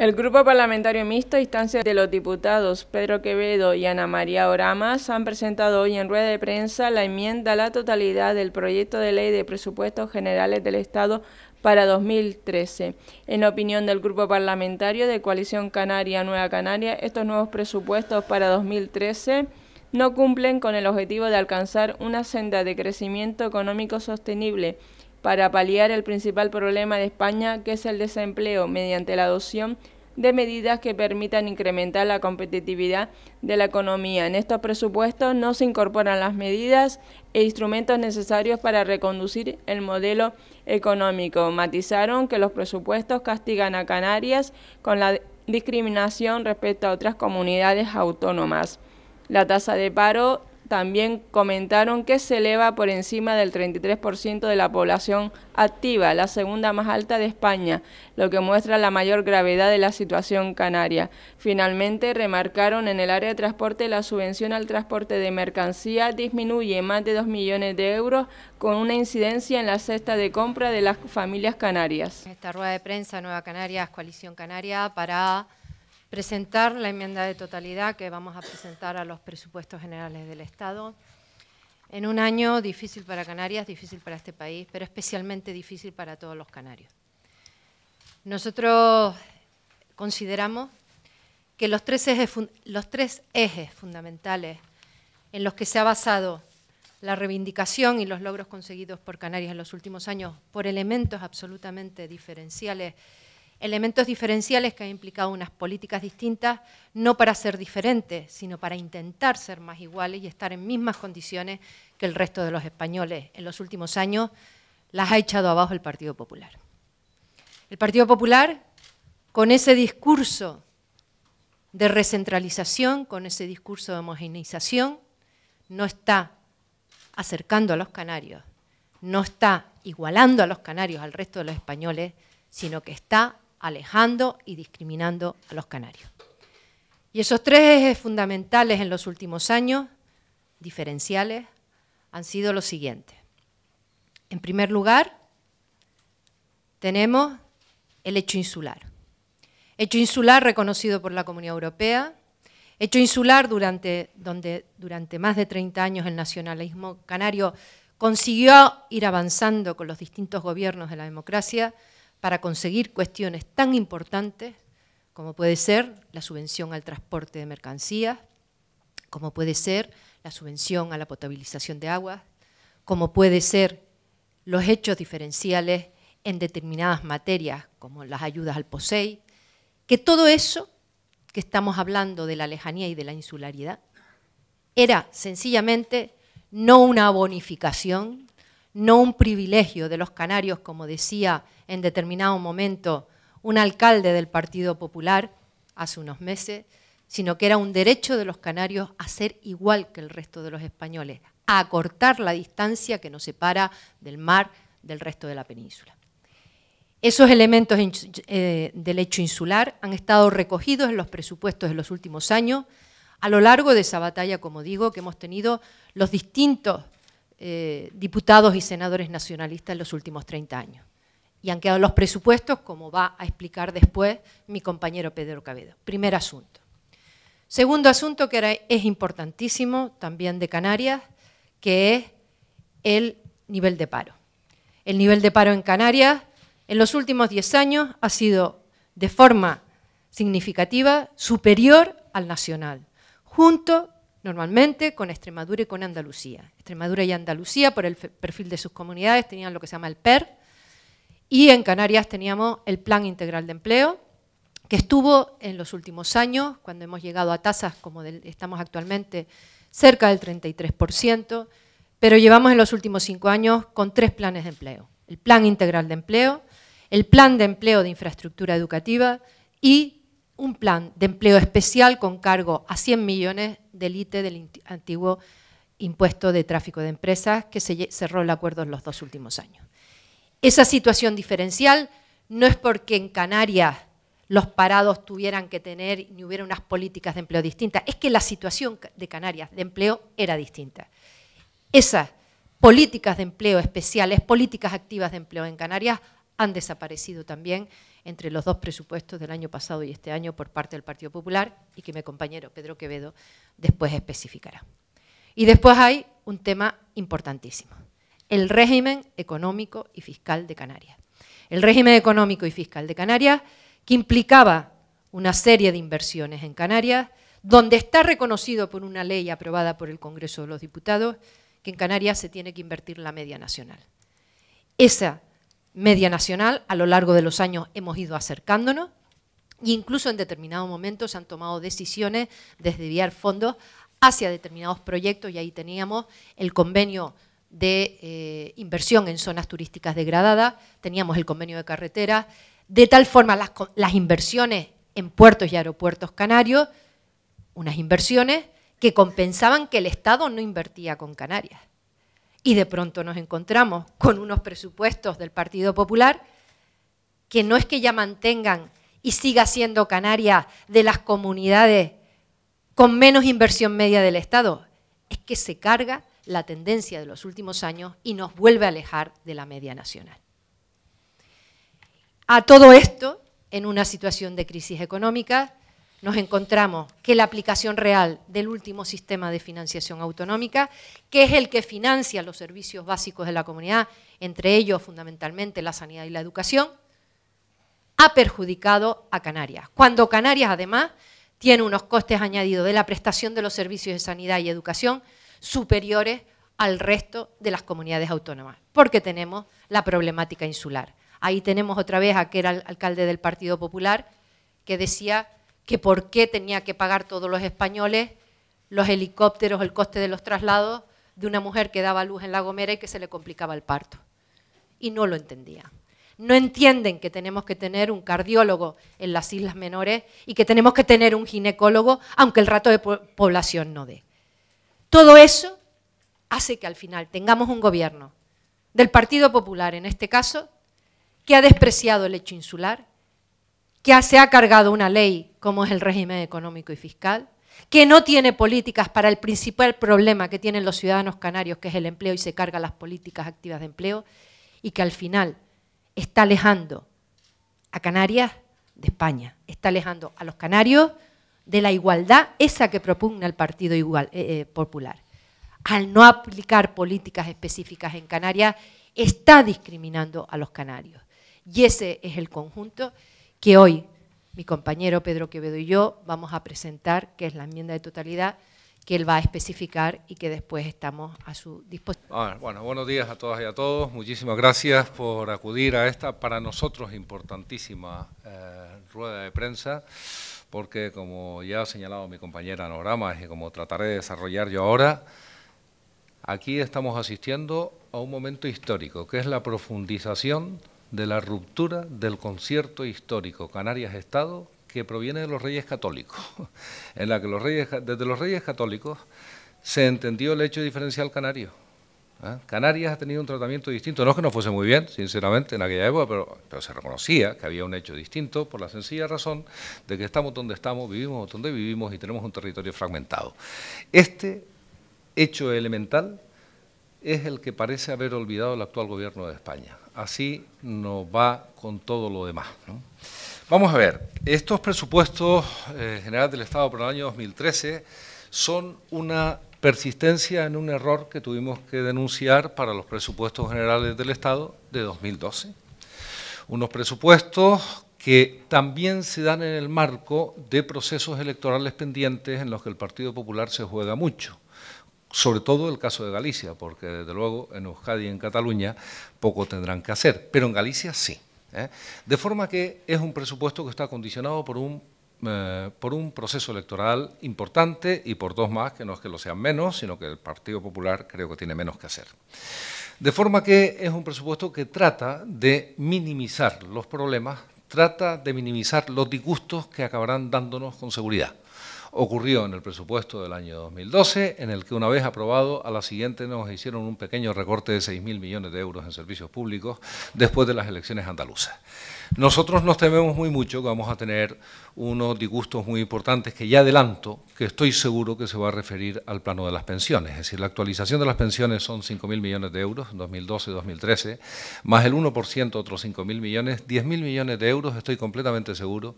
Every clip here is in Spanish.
El Grupo Parlamentario Mixto Instancia de los Diputados Pedro Quevedo y Ana María Oramas han presentado hoy en rueda de prensa la enmienda a la totalidad del proyecto de ley de presupuestos generales del Estado para 2013. En opinión del Grupo Parlamentario de Coalición Canaria Nueva Canaria, estos nuevos presupuestos para 2013 no cumplen con el objetivo de alcanzar una senda de crecimiento económico sostenible para paliar el principal problema de España, que es el desempleo, mediante la adopción de medidas que permitan incrementar la competitividad de la economía. En estos presupuestos no se incorporan las medidas e instrumentos necesarios para reconducir el modelo económico. Matizaron que los presupuestos castigan a Canarias con la discriminación respecto a otras comunidades autónomas. La tasa de paro también comentaron que se eleva por encima del 33% de la población activa, la segunda más alta de España, lo que muestra la mayor gravedad de la situación canaria. Finalmente, remarcaron en el área de transporte la subvención al transporte de mercancías disminuye más de 2 millones de euros con una incidencia en la cesta de compra de las familias canarias. Esta rueda de prensa Nueva Canarias, Coalición Canaria, para presentar la enmienda de totalidad que vamos a presentar a los presupuestos generales del Estado. En un año difícil para Canarias, difícil para este país, pero especialmente difícil para todos los canarios. Nosotros consideramos que los tres ejes, fundamentales en los que se ha basado la reivindicación y los logros conseguidos por Canarias en los últimos años por elementos absolutamente diferenciales elementos diferenciales que han implicado unas políticas distintas, no para ser diferentes, sino para intentar ser más iguales y estar en mismas condiciones que el resto de los españoles. En los últimos años las ha echado abajo el Partido Popular. El Partido Popular, con ese discurso de recentralización, con ese discurso de homogeneización, no está acercando a los canarios, no está igualando a los canarios al resto de los españoles, sino que está alejando y discriminando a los canarios. Y esos tres ejes fundamentales en los últimos años, diferenciales, han sido los siguientes. En primer lugar, tenemos el hecho insular. Hecho insular reconocido por la Comunidad Europea, hecho insular durante, donde durante más de 30 años el nacionalismo canario consiguió ir avanzando con los distintos gobiernos de la democracia, para conseguir cuestiones tan importantes como puede ser la subvención al transporte de mercancías, como puede ser la subvención a la potabilización de aguas, como puede ser los hechos diferenciales en determinadas materias, como las ayudas al POSEI, que todo eso que estamos hablando de la lejanía y de la insularidad, era sencillamente no una bonificación, no un privilegio de los canarios, como decía en determinado momento un alcalde del Partido Popular hace unos meses, sino que era un derecho de los canarios a ser igual que el resto de los españoles, a acortar la distancia que nos separa del mar del resto de la península. Esos elementos eh, del hecho insular han estado recogidos en los presupuestos de los últimos años, a lo largo de esa batalla, como digo, que hemos tenido los distintos eh, diputados y senadores nacionalistas en los últimos 30 años. Y han quedado los presupuestos, como va a explicar después mi compañero Pedro Cabedo. Primer asunto. Segundo asunto que es importantísimo, también de Canarias, que es el nivel de paro. El nivel de paro en Canarias en los últimos 10 años ha sido de forma significativa superior al nacional, junto normalmente con Extremadura y con Andalucía. Extremadura y Andalucía, por el perfil de sus comunidades, tenían lo que se llama el PER, y en Canarias teníamos el Plan Integral de Empleo, que estuvo en los últimos años, cuando hemos llegado a tasas como estamos actualmente, cerca del 33%, pero llevamos en los últimos cinco años con tres planes de empleo. El Plan Integral de Empleo, el Plan de Empleo de Infraestructura Educativa y un plan de empleo especial con cargo a 100 millones del ITE del antiguo impuesto de tráfico de empresas que se cerró el acuerdo en los dos últimos años. Esa situación diferencial no es porque en Canarias los parados tuvieran que tener ni hubiera unas políticas de empleo distintas, es que la situación de Canarias de empleo era distinta. Esas políticas de empleo especiales, políticas activas de empleo en Canarias han desaparecido también entre los dos presupuestos del año pasado y este año por parte del Partido Popular y que mi compañero Pedro Quevedo después especificará. Y después hay un tema importantísimo, el régimen económico y fiscal de Canarias. El régimen económico y fiscal de Canarias que implicaba una serie de inversiones en Canarias, donde está reconocido por una ley aprobada por el Congreso de los Diputados que en Canarias se tiene que invertir la media nacional. Esa media nacional. A lo largo de los años hemos ido acercándonos e incluso en determinados momentos se han tomado decisiones de desviar fondos hacia determinados proyectos y ahí teníamos el convenio de eh, inversión en zonas turísticas degradadas, teníamos el convenio de carreteras, de tal forma las inversiones en puertos y aeropuertos canarios, unas inversiones que compensaban que el Estado no invertía con Canarias y de pronto nos encontramos con unos presupuestos del Partido Popular que no es que ya mantengan y siga siendo Canarias de las comunidades con menos inversión media del Estado, es que se carga la tendencia de los últimos años y nos vuelve a alejar de la media nacional. A todo esto, en una situación de crisis económica, nos encontramos que la aplicación real del último sistema de financiación autonómica, que es el que financia los servicios básicos de la comunidad, entre ellos fundamentalmente la sanidad y la educación, ha perjudicado a Canarias. Cuando Canarias, además, tiene unos costes añadidos de la prestación de los servicios de sanidad y educación superiores al resto de las comunidades autónomas, porque tenemos la problemática insular. Ahí tenemos otra vez a que era el alcalde del Partido Popular que decía que por qué tenía que pagar todos los españoles los helicópteros, el coste de los traslados de una mujer que daba luz en La Gomera y que se le complicaba el parto. Y no lo entendía. No entienden que tenemos que tener un cardiólogo en las islas menores y que tenemos que tener un ginecólogo, aunque el rato de población no dé. Todo eso hace que al final tengamos un gobierno del Partido Popular, en este caso, que ha despreciado el hecho insular, que se ha cargado una ley como es el régimen económico y fiscal, que no tiene políticas para el principal problema que tienen los ciudadanos canarios, que es el empleo, y se carga las políticas activas de empleo, y que al final está alejando a Canarias de España, está alejando a los canarios de la igualdad esa que propugna el Partido eh, eh, Popular. Al no aplicar políticas específicas en Canarias, está discriminando a los canarios. Y ese es el conjunto que hoy mi compañero Pedro Quevedo y yo vamos a presentar, que es la enmienda de totalidad que él va a especificar y que después estamos a su disposición. Ah, bueno, buenos días a todas y a todos. Muchísimas gracias por acudir a esta para nosotros importantísima eh, rueda de prensa, porque como ya ha señalado mi compañera Norama y como trataré de desarrollar yo ahora, aquí estamos asistiendo a un momento histórico, que es la profundización de la ruptura del concierto histórico Canarias-Estado que proviene de los reyes católicos, en la que los reyes, desde los reyes católicos se entendió el hecho diferencial canario. ¿ah? Canarias ha tenido un tratamiento distinto, no es que no fuese muy bien, sinceramente, en aquella época, pero, pero, se reconocía que había un hecho distinto por la sencilla razón de que estamos donde estamos, vivimos donde vivimos y tenemos un territorio fragmentado. Este hecho elemental es el que parece haber olvidado el actual gobierno de España. Así nos va con todo lo demás. Vamos a ver, estos presupuestos eh, generales del Estado para el año 2013 son una persistencia en un error que tuvimos que denunciar para los presupuestos generales del Estado de 2012. Unos presupuestos que también se dan en el marco de procesos electorales pendientes en los que el Partido Popular se juega mucho sobre todo el caso de Galicia, porque desde luego en Euskadi y en Cataluña poco tendrán que hacer, pero en Galicia sí. ¿eh? De forma que es un presupuesto que está condicionado por un, eh, por un proceso electoral importante y por dos más, que no es que lo sean menos, sino que el Partido Popular creo que tiene menos que hacer. De forma que es un presupuesto que trata de minimizar los problemas, trata de minimizar los disgustos que acabarán dándonos con seguridad ocurrió en el presupuesto del año 2012, en el que una vez aprobado, a la siguiente nos hicieron un pequeño recorte de 6.000 millones de euros en servicios públicos después de las elecciones andaluzas. Nosotros nos tememos muy mucho que vamos a tener unos disgustos muy importantes que ya adelanto, que estoy seguro que se va a referir al plano de las pensiones. Es decir, la actualización de las pensiones son 5.000 millones de euros, 2012-2013, más el 1%, otros 5.000 millones, 10.000 millones de euros, estoy completamente seguro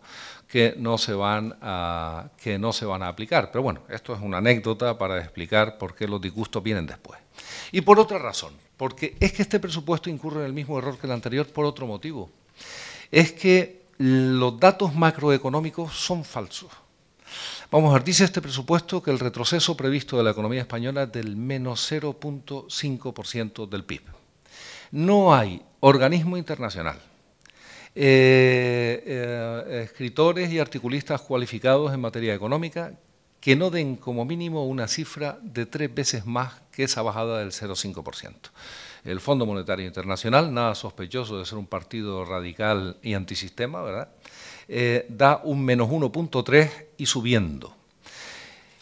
que no, se van a, que no se van a aplicar. Pero bueno, esto es una anécdota para explicar por qué los disgustos vienen después. Y por otra razón, porque es que este presupuesto incurre en el mismo error que el anterior por otro motivo. Es que los datos macroeconómicos son falsos. Vamos a ver, dice este presupuesto que el retroceso previsto de la economía española es del menos 0.5% del PIB. No hay organismo internacional, eh, eh, escritores y articulistas cualificados en materia económica que no den como mínimo una cifra de tres veces más que esa bajada del 0.5% el Fondo Monetario Internacional, nada sospechoso de ser un partido radical y antisistema, ¿verdad? Eh, da un menos 1.3 y subiendo.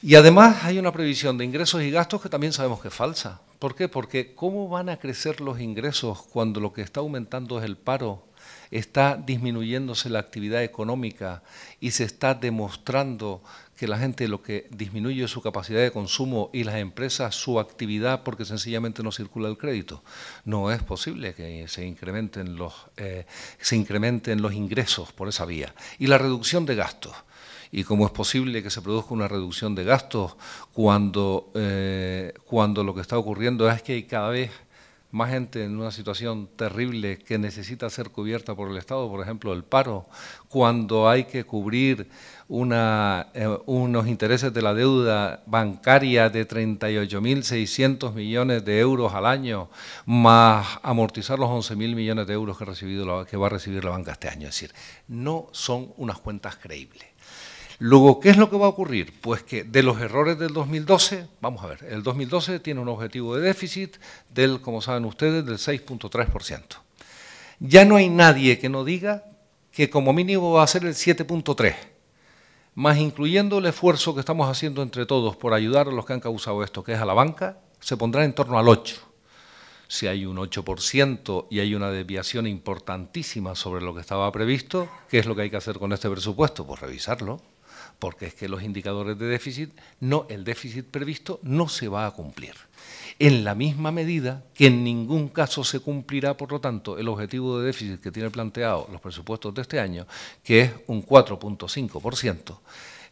Y además hay una previsión de ingresos y gastos que también sabemos que es falsa. ¿Por qué? Porque ¿cómo van a crecer los ingresos cuando lo que está aumentando es el paro está disminuyéndose la actividad económica y se está demostrando que la gente lo que disminuye su capacidad de consumo y las empresas su actividad porque sencillamente no circula el crédito. No es posible que se incrementen los, eh, se incrementen los ingresos por esa vía. Y la reducción de gastos y cómo es posible que se produzca una reducción de gastos cuando, eh, cuando lo que está ocurriendo es que cada vez más gente en una situación terrible que necesita ser cubierta por el Estado, por ejemplo, el paro, cuando hay que cubrir eh, unos intereses de la deuda bancaria de 38.600 millones de euros al año, más amortizar los 11.000 millones de euros que, recibido que va a recibir la banca este año. Es decir, no son unas cuentas creíbles. Luego, ¿qué es lo que va a ocurrir? Pues que de los errores del 2012, vamos a ver, el 2012 tiene un objetivo de déficit del, como saben ustedes, del 6.3%. Ya no hay nadie que no diga que como mínimo va a ser el 7.3%, más incluyendo el esfuerzo que estamos haciendo entre todos por ayudar a los que han causado esto, que es a la banca, se pondrá en torno al 8% si hay un 8% y hay una desviación importantísima sobre lo que estaba previsto, ¿qué es lo que hay que hacer con este presupuesto? Pues revisarlo porque es que los indicadores de déficit, no, el déficit previsto no se va a cumplir. En la misma medida que en ningún caso se cumplirá, por lo tanto, el objetivo de déficit que tiene planteado los presupuestos de este año, que es un 4.5%,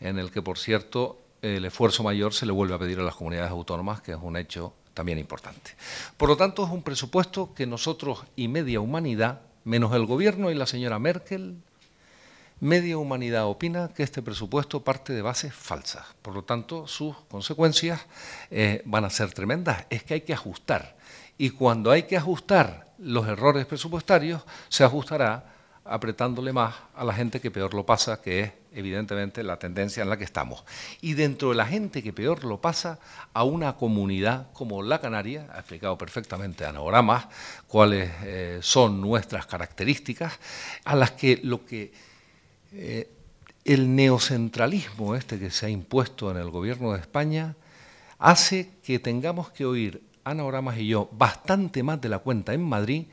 en el que, por cierto, el esfuerzo mayor se le vuelve a pedir a las comunidades autónomas, que es un hecho también importante. Por lo tanto, es un presupuesto que nosotros y media humanidad, menos el gobierno y la señora Merkel, Media Humanidad opina que este presupuesto parte de bases falsas, por lo tanto sus consecuencias eh, van a ser tremendas. Es que hay que ajustar y cuando hay que ajustar los errores presupuestarios se ajustará apretándole más a la gente que peor lo pasa, que es evidentemente la tendencia en la que estamos. Y dentro de la gente que peor lo pasa, a una comunidad como la Canaria, ha explicado perfectamente más cuáles eh, son nuestras características, a las que lo que eh, el neocentralismo este que se ha impuesto en el gobierno de España hace que tengamos que oír, Ana Oramas y yo, bastante más de la cuenta en Madrid,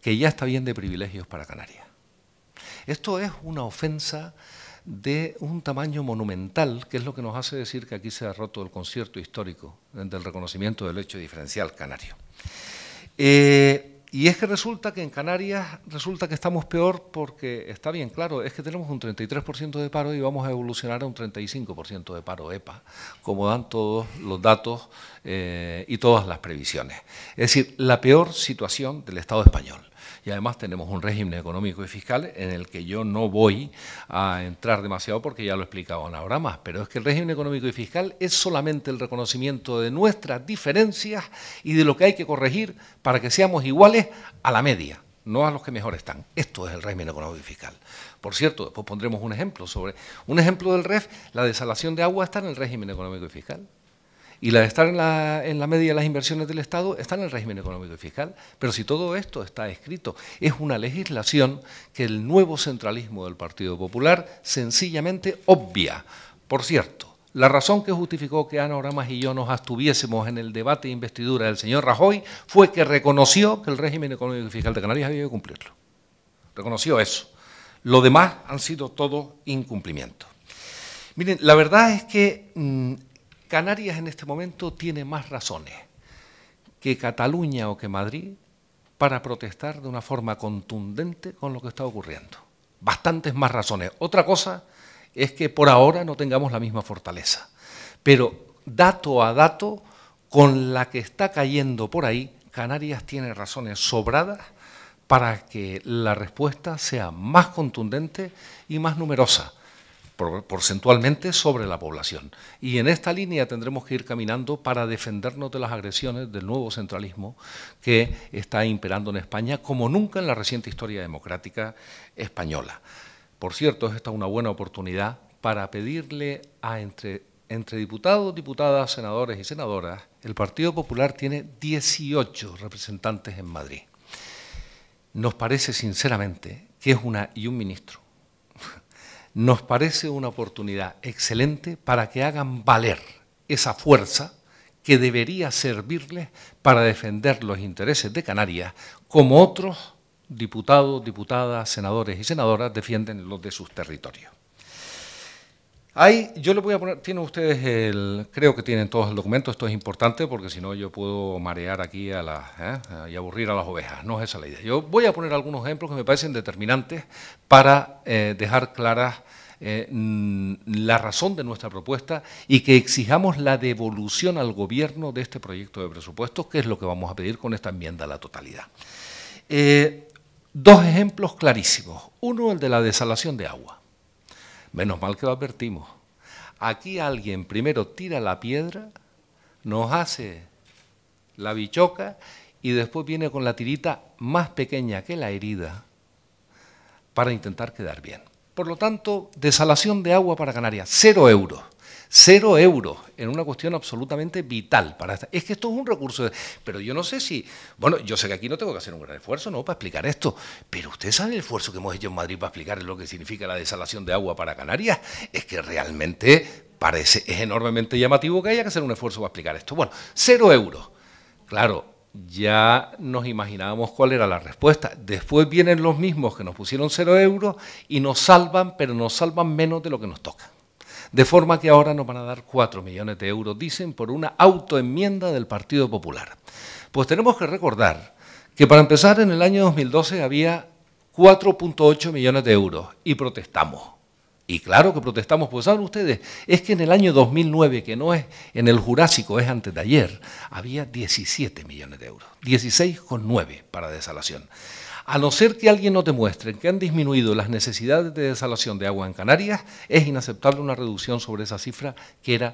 que ya está bien de privilegios para Canarias. Esto es una ofensa de un tamaño monumental, que es lo que nos hace decir que aquí se ha roto el concierto histórico del reconocimiento del hecho diferencial canario. Eh, y es que resulta que en Canarias resulta que estamos peor porque está bien claro, es que tenemos un 33% de paro y vamos a evolucionar a un 35% de paro EPA, como dan todos los datos eh, y todas las previsiones. Es decir, la peor situación del Estado español y además tenemos un régimen económico y fiscal en el que yo no voy a entrar demasiado porque ya lo he explicado ahora más, pero es que el régimen económico y fiscal es solamente el reconocimiento de nuestras diferencias y de lo que hay que corregir para que seamos iguales a la media no a los que mejor están. Esto es el régimen económico y fiscal. Por cierto, después pondremos un ejemplo sobre un ejemplo del REF, la desalación de agua está en el régimen económico y fiscal y la de estar en la, en media de las inversiones del Estado está en el régimen económico y fiscal. Pero si todo esto está escrito, es una legislación que el nuevo centralismo del Partido Popular sencillamente obvia. Por cierto, la razón que justificó que Ana Oramas y yo nos abstuviésemos en el debate de investidura del señor Rajoy fue que reconoció que el régimen económico y fiscal de Canarias había que cumplirlo. Reconoció eso. Lo demás han sido todo incumplimiento. Miren, la verdad es que mm, Canarias en este momento tiene más razones que Cataluña o que Madrid para protestar de una forma contundente con lo que está ocurriendo. Bastantes más razones. Otra cosa es que por ahora no tengamos la misma fortaleza. Pero dato a dato, con la que está cayendo por ahí, Canarias tiene razones sobradas para que la respuesta sea más contundente y más numerosa porcentualmente sobre la población. Y en esta línea tendremos que ir caminando para defendernos de las agresiones del nuevo centralismo que está imperando en España como nunca en la reciente historia democrática española. Por cierto, esta es una buena oportunidad para pedirle a entre, diputados, diputadas, senadores y senadoras, el Partido Popular tiene 18 representantes en Madrid. Nos parece sinceramente que es una y un ministro nos parece una oportunidad excelente para que hagan valer esa fuerza que debería servirles para defender los intereses de Canarias, como otros diputados, diputadas, senadores y senadoras defienden los de sus territorios. Hay, yo le voy a poner, tienen ustedes el, creo que tienen todos el documento, esto es importante porque si no yo puedo marear aquí a la ¿eh? y aburrir a las ovejas, no es esa la idea. Yo voy a poner algunos ejemplos que me parecen determinantes para eh, dejar clara eh, la razón de nuestra propuesta y que exijamos la devolución al gobierno de este proyecto de presupuestos, que es lo que vamos a pedir con esta enmienda a la totalidad. dos ejemplos clarísimos. Uno, el de la desalación de agua. Menos mal que lo advertimos. Aquí alguien primero tira la piedra, nos hace la bichoca y después viene con la tirita más pequeña que la herida para intentar quedar bien. Por lo tanto, desalación de agua para Canarias, cero euros. Cero euros en una cuestión absolutamente vital para esta. Es que esto es un recurso, pero yo no sé si, bueno, yo sé que aquí no tengo que hacer un gran esfuerzo, ¿no? Para explicar esto, pero ustedes saben el esfuerzo que hemos hecho en Madrid para explicar lo que significa la desalación de agua para Canarias, es que realmente parece, es enormemente llamativo que haya que hacer un esfuerzo para explicar esto. Bueno, cero euros. Claro, ya nos imaginábamos cuál era la respuesta. Después vienen los mismos que nos pusieron cero euros y nos salvan, pero nos salvan menos de lo que nos toca. De forma que ahora nos van a dar 4 millones de euros, dicen, por una autoenmienda del Partido Popular. Pues tenemos que recordar que para empezar en el año 2012 había 4.8 millones de euros y protestamos. Y claro que protestamos, pues saben ustedes, es que en el año 2009, que no es en el Jurásico, es antes de ayer, había 17 millones de euros, 16,9 para desalación. A no ser que alguien nos demuestre que han disminuido las necesidades de desalación de agua en Canarias, es inaceptable una reducción sobre esa cifra que era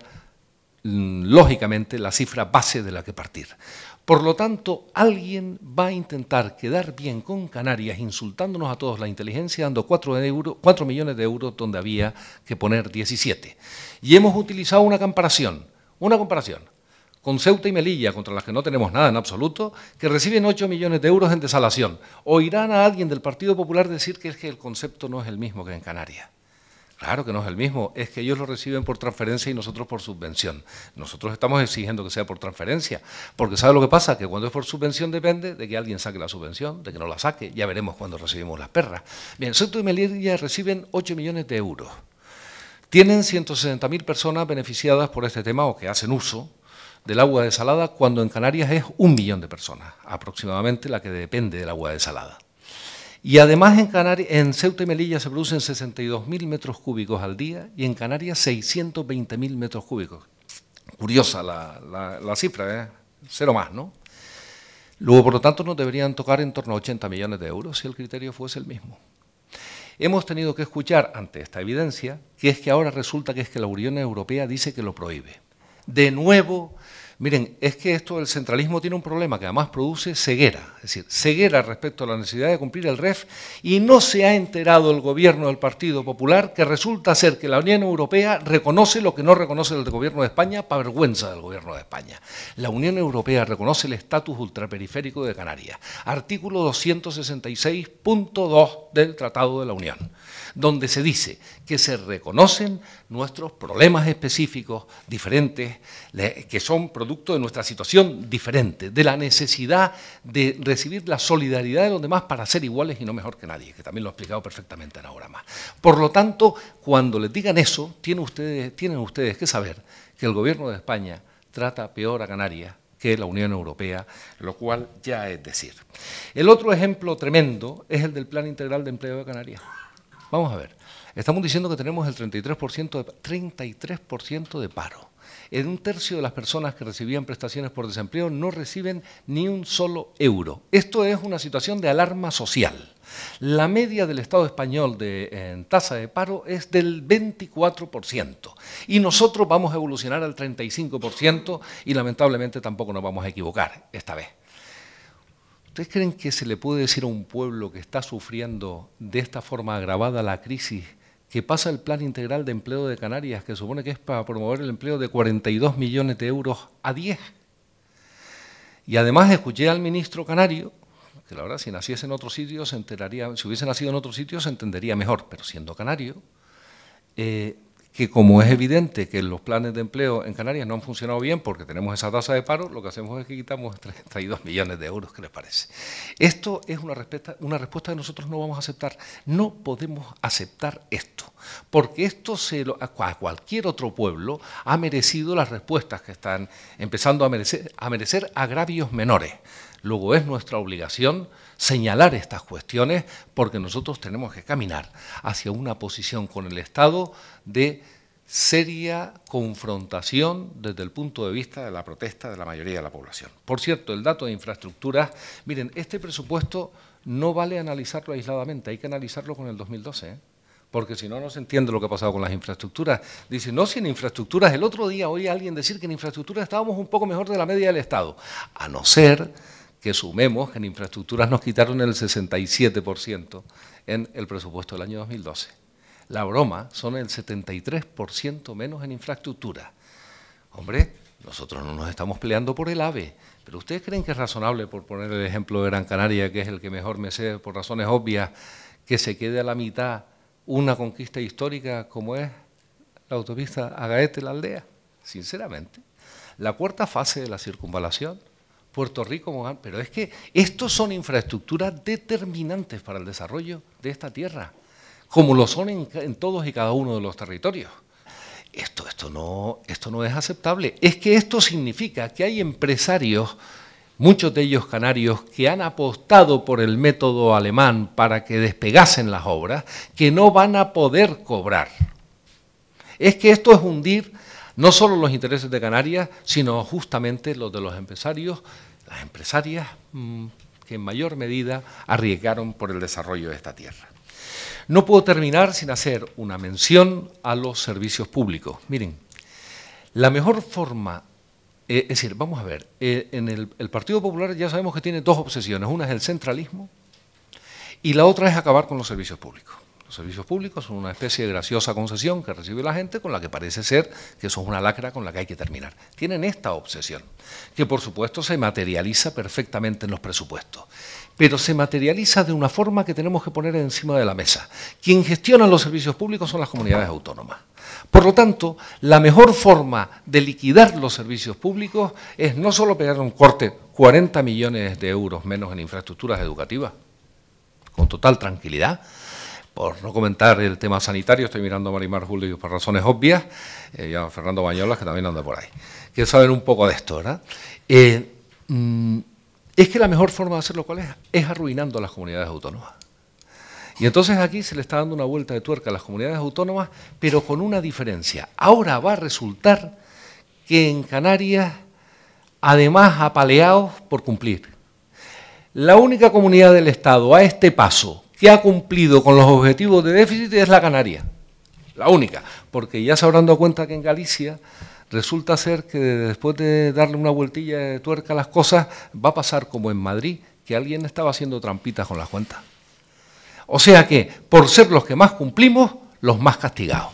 mm, lógicamente la cifra base de la que partir. Por lo tanto, alguien va a intentar quedar bien con Canarias insultándonos a todos la inteligencia, dando 4, millones de euros donde había que poner 17. Y hemos utilizado una comparación, una comparación con Ceuta y Melilla, contra las que no tenemos nada en absoluto, que reciben 8 millones de euros en desalación. Oirán a alguien del Partido Popular decir que es que el concepto no es el mismo que en Canarias. Claro que no es el mismo, es que ellos lo reciben por transferencia y nosotros por subvención. Nosotros estamos exigiendo que sea por transferencia, porque ¿sabe lo que pasa? Que cuando es por subvención depende de que alguien saque la subvención, de que no la saque, ya veremos cuando recibimos las perras. Bien, Ceuta y Melilla reciben 8 millones de euros. Tienen 160.000 personas beneficiadas por este tema o que hacen uso, del agua desalada cuando en Canarias es un millón de personas aproximadamente la que depende del agua desalada. Y además en, Canarias, en Ceuta y Melilla se producen 62.000 metros cúbicos al día y en Canarias 620.000 metros cúbicos. Curiosa la, la cifra, ¿eh? cero más, ¿no? Luego, por lo tanto, nos deberían tocar en torno a 80 millones de euros si el criterio fuese el mismo. Hemos tenido que escuchar ante esta evidencia que es que ahora resulta que es que la Unión Europea dice que lo prohíbe. De nuevo, Miren, es que esto del centralismo tiene un problema que además produce ceguera, es decir, ceguera respecto a la necesidad de cumplir el REF y no se ha enterado el gobierno del Partido Popular que resulta ser que la Unión Europea reconoce lo que no reconoce el gobierno de España para vergüenza del gobierno de España. La Unión Europea reconoce el estatus ultraperiférico de Canarias, artículo 266.2 del Tratado de la Unión, donde se dice que se reconocen nuestros problemas específicos diferentes que son producto de nuestra situación diferente, de la necesidad de recibir la solidaridad de los demás para ser iguales y no mejor que nadie, que también lo ha explicado perfectamente ahora más. Por lo tanto, cuando les digan eso, tienen ustedes, tienen ustedes que saber que el gobierno de España trata peor a Canarias que la Unión Europea, lo cual ya es decir. El otro ejemplo tremendo es el del Plan Integral de Empleo de Canarias. Vamos a ver, estamos diciendo que tenemos el 33%, de, 33 de paro en un tercio de las personas que recibían prestaciones por desempleo no reciben ni un solo euro. Esto es una situación de alarma social. La media del Estado español en tasa de paro es del 24% y nosotros vamos a evolucionar al 35% y lamentablemente tampoco nos vamos a equivocar esta vez. ¿Ustedes creen que se le puede decir a un pueblo que está sufriendo de esta forma agravada la crisis que pasa el Plan Integral de Empleo de Canarias, que supone que es para promover el empleo de 42 millones de euros a 10. Y además escuché al ministro canario, que la verdad si naciese en otro sitio se enteraría, si hubiese nacido en otro sitio se entendería mejor, pero siendo canario, eh, que como es evidente que los planes de empleo en Canarias no han funcionado bien porque tenemos esa tasa de paro, lo que hacemos es que quitamos 32 millones de euros, ¿qué les parece? Esto es una respuesta, una respuesta que nosotros no vamos a aceptar. No podemos aceptar esto, porque esto se a cualquier otro pueblo ha merecido las respuestas que están empezando a merecer, a merecer agravios menores. Luego es nuestra obligación señalar estas cuestiones porque nosotros tenemos que caminar hacia una posición con el Estado de seria confrontación desde el punto de vista de la protesta de la mayoría de la población. Por cierto, el dato de infraestructuras, miren, este presupuesto no vale analizarlo aisladamente, hay que analizarlo con el 2012, ¿eh? porque si no, no se entiende lo que ha pasado con las infraestructuras. Dice, no, sin infraestructuras, el otro día hoy alguien decir que en infraestructuras estábamos un poco mejor de la media del Estado, a no ser que sumemos, en infraestructuras nos quitaron el 67% en el presupuesto del año 2012. La broma son el 73% menos en infraestructura. Hombre, nosotros no nos estamos peleando por el AVE, pero ¿ustedes creen que es razonable, por poner el ejemplo de Gran Canaria, que es el que mejor me sé por razones obvias, que se quede a la mitad una conquista histórica como es la autopista Agaete-La Aldea? Sinceramente. La cuarta fase de la circunvalación Puerto Rico, pero es que estos son infraestructuras determinantes para el desarrollo de esta tierra, como lo son en, todos y cada uno de los territorios. Esto, esto, no, esto no es aceptable. Es que esto significa que hay empresarios, muchos de ellos canarios, que han apostado por el método alemán para que despegasen las obras, que no van a poder cobrar. Es que esto es hundir no solo los intereses de Canarias, sino justamente los de los empresarios, las empresarias mm, que en mayor medida arriesgaron por el desarrollo de esta tierra. No puedo terminar sin hacer una mención a los servicios públicos. Miren, la mejor forma, eh, es decir, vamos a ver, eh, en el Partido Popular ya sabemos que tiene dos obsesiones, una es el centralismo y la otra es acabar con los servicios públicos. Los servicios públicos son una especie de graciosa concesión que recibe la gente con la que parece ser que eso es una lacra con la que hay que terminar. Tienen esta obsesión, que por supuesto se materializa perfectamente en los presupuestos, pero se materializa de una forma que tenemos que poner encima de la mesa. Quien gestiona los servicios públicos son las comunidades autónomas. Por lo tanto, la mejor forma de liquidar los servicios públicos es no solo pegar un corte 40 millones de euros menos en infraestructuras educativas, con total tranquilidad, por no comentar el tema sanitario, estoy mirando a Marimar Julio por razones obvias, eh, y a Fernando Bañolas, que también anda por ahí, que saben un poco de esto, ¿verdad? Eh, mm, es que la mejor forma de hacerlo, ¿cuál es? Es arruinando a las comunidades autónomas. Y entonces aquí se le está dando una vuelta de tuerca a las comunidades autónomas, pero con una diferencia. Ahora va a resultar que en Canarias, además apaleados por cumplir, la única comunidad del Estado a este paso que ha cumplido con los objetivos de déficit es la Canaria, la única, porque ya se habrán dado cuenta que en Galicia resulta ser que después de darle una vueltilla de tuerca a las cosas, va a pasar como en Madrid, que alguien estaba haciendo trampitas con las cuentas. O sea que, por ser los que más cumplimos, los más castigados,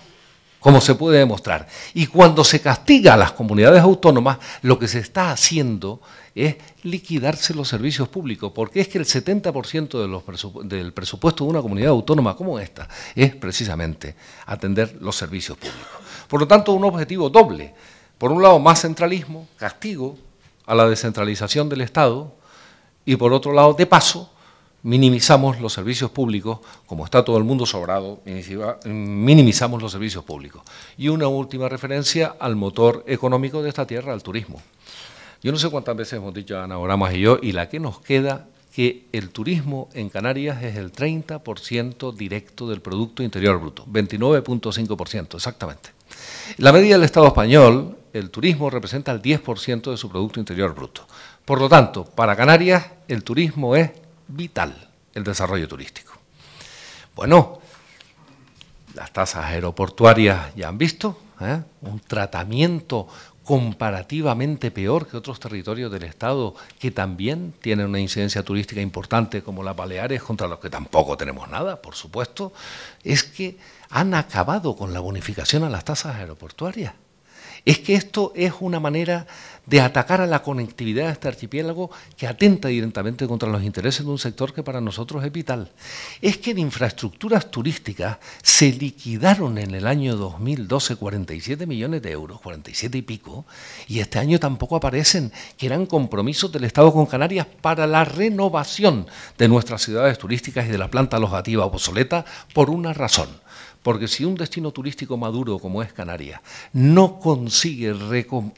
como se puede demostrar. Y cuando se castiga a las comunidades autónomas, lo que se está haciendo es liquidarse los servicios públicos, porque es que el 70% del presupuesto de una comunidad autónoma como esta es precisamente atender los servicios públicos. Por lo tanto, un objetivo doble. Por un lado, más centralismo, castigo a la descentralización del Estado, y por otro lado, de paso, minimizamos los servicios públicos, como está todo el mundo sobrado, minimizamos los servicios públicos. Y una última referencia al motor económico de esta tierra, al turismo. Yo no sé cuántas veces hemos dicho Ana más y yo, y la que nos queda, que el turismo en Canarias es el 30% directo del Producto Interior Bruto, 29.5% exactamente. La medida del Estado español, el turismo representa el 10% de su Producto Interior Bruto. Por lo tanto, para Canarias el turismo es vital, el desarrollo turístico. Bueno, las tasas aeroportuarias ya han visto, ¿eh? un tratamiento comparativamente peor que otros territorios del Estado que también tienen una incidencia turística importante como las Baleares, contra los que tampoco tenemos nada, por supuesto, es que han acabado con la bonificación a las tasas aeroportuarias. Es que esto es una manera de atacar a la conectividad de este archipiélago que atenta directamente contra los intereses de un sector que para nosotros es vital. Es que en infraestructuras turísticas se liquidaron en el año 2012 47 millones de euros, 47 y pico, y este año tampoco aparecen, que eran compromisos del Estado con Canarias para la renovación de nuestras ciudades turísticas y de la planta alojativa obsoleta por una razón porque si un destino turístico maduro como es Canarias no consigue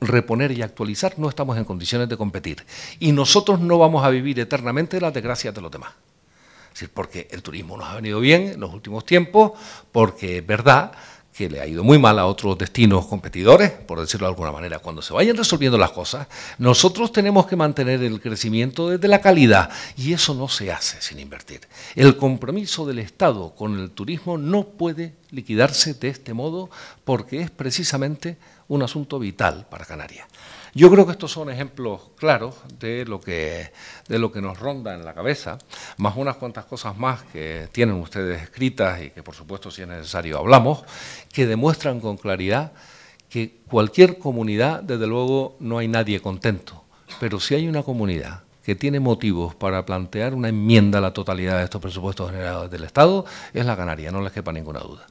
reponer y actualizar, no estamos en condiciones de competir. Y nosotros no vamos a vivir eternamente las desgracias de los demás. Es decir, porque el turismo nos ha venido bien en los últimos tiempos, porque es verdad que le ha ido muy mal a otros destinos competidores, por decirlo de alguna manera. Cuando se vayan resolviendo las cosas, nosotros tenemos que mantener el crecimiento desde la calidad y eso no se hace sin invertir. El compromiso del Estado con el turismo no puede liquidarse de este modo porque es precisamente un asunto vital para Canarias. Yo creo que estos son ejemplos claros de lo que, de lo que nos ronda en la cabeza, más unas cuantas cosas más que tienen ustedes escritas y que por supuesto si es necesario hablamos, que demuestran con claridad que cualquier comunidad, desde luego, no hay nadie contento, pero si hay una comunidad que tiene motivos para plantear una enmienda a la totalidad de estos presupuestos generados del Estado es la Canaria, no les quepa ninguna duda.